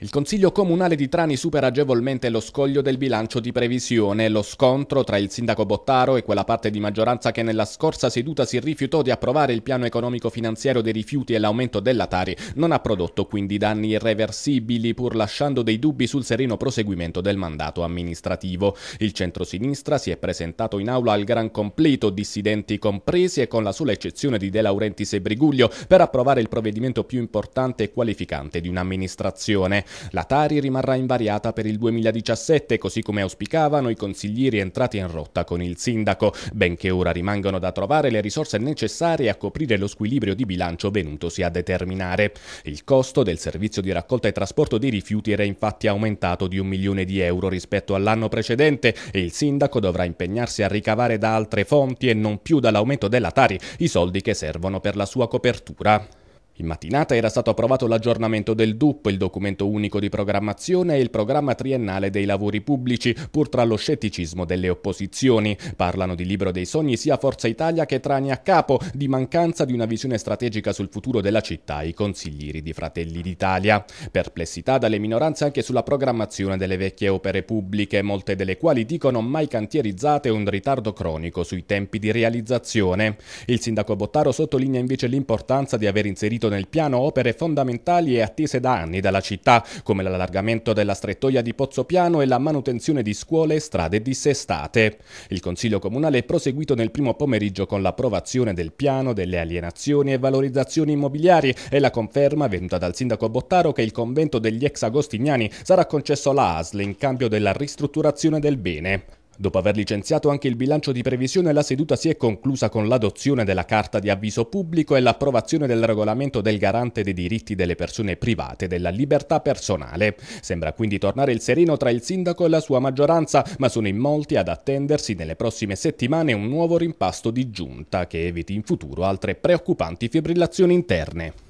Il Consiglio Comunale di Trani supera agevolmente lo scoglio del bilancio di previsione. Lo scontro tra il sindaco Bottaro e quella parte di maggioranza che nella scorsa seduta si rifiutò di approvare il piano economico finanziario dei rifiuti e l'aumento della Tari non ha prodotto quindi danni irreversibili pur lasciando dei dubbi sul sereno proseguimento del mandato amministrativo. Il centrosinistra si è presentato in aula al gran completo, dissidenti compresi e con la sola eccezione di De Laurenti Sebriguglio, per approvare il provvedimento più importante e qualificante di un'amministrazione. La Tari rimarrà invariata per il 2017, così come auspicavano i consiglieri entrati in rotta con il sindaco, benché ora rimangano da trovare le risorse necessarie a coprire lo squilibrio di bilancio venutosi a determinare. Il costo del servizio di raccolta e trasporto dei rifiuti era infatti aumentato di un milione di euro rispetto all'anno precedente e il sindaco dovrà impegnarsi a ricavare da altre fonti e non più dall'aumento della Tari i soldi che servono per la sua copertura. In mattinata era stato approvato l'aggiornamento del DUP, il documento unico di programmazione e il programma triennale dei lavori pubblici, pur tra lo scetticismo delle opposizioni. Parlano di libro dei sogni sia Forza Italia che Trani a capo, di mancanza di una visione strategica sul futuro della città i consiglieri di Fratelli d'Italia. Perplessità dalle minoranze anche sulla programmazione delle vecchie opere pubbliche, molte delle quali dicono mai cantierizzate un ritardo cronico sui tempi di realizzazione. Il sindaco Bottaro sottolinea invece l'importanza di aver inserito inserito nel piano opere fondamentali e attese da anni dalla città, come l'allargamento della strettoia di Pozzo Piano e la manutenzione di scuole e strade dissestate. Il Consiglio Comunale è proseguito nel primo pomeriggio con l'approvazione del piano delle alienazioni e valorizzazioni immobiliari e la conferma venuta dal sindaco Bottaro che il convento degli ex agostiniani sarà concesso alla ASL in cambio della ristrutturazione del bene. Dopo aver licenziato anche il bilancio di previsione, la seduta si è conclusa con l'adozione della carta di avviso pubblico e l'approvazione del regolamento del garante dei diritti delle persone private della libertà personale. Sembra quindi tornare il sereno tra il sindaco e la sua maggioranza, ma sono in molti ad attendersi nelle prossime settimane un nuovo rimpasto di giunta che eviti in futuro altre preoccupanti fibrillazioni interne.